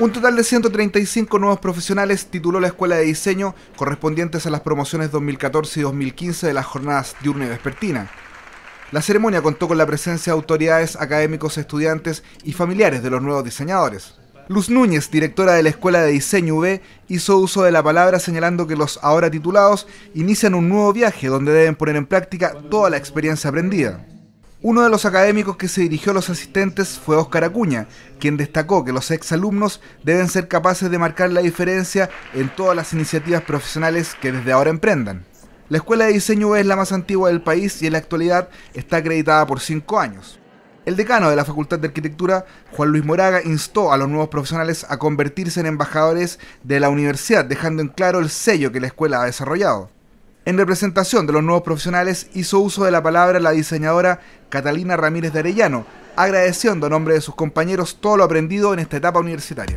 Un total de 135 nuevos profesionales tituló la Escuela de Diseño correspondientes a las promociones 2014 y 2015 de las jornadas diurna y vespertina. La ceremonia contó con la presencia de autoridades, académicos, estudiantes y familiares de los nuevos diseñadores. Luz Núñez, directora de la Escuela de Diseño UB, hizo uso de la palabra señalando que los ahora titulados inician un nuevo viaje donde deben poner en práctica toda la experiencia aprendida. Uno de los académicos que se dirigió a los asistentes fue Óscar Acuña, quien destacó que los exalumnos deben ser capaces de marcar la diferencia en todas las iniciativas profesionales que desde ahora emprendan. La Escuela de Diseño es la más antigua del país y en la actualidad está acreditada por cinco años. El decano de la Facultad de Arquitectura, Juan Luis Moraga, instó a los nuevos profesionales a convertirse en embajadores de la universidad, dejando en claro el sello que la escuela ha desarrollado. En representación de los nuevos profesionales hizo uso de la palabra la diseñadora Catalina Ramírez de Arellano, agradeciendo a nombre de sus compañeros todo lo aprendido en esta etapa universitaria.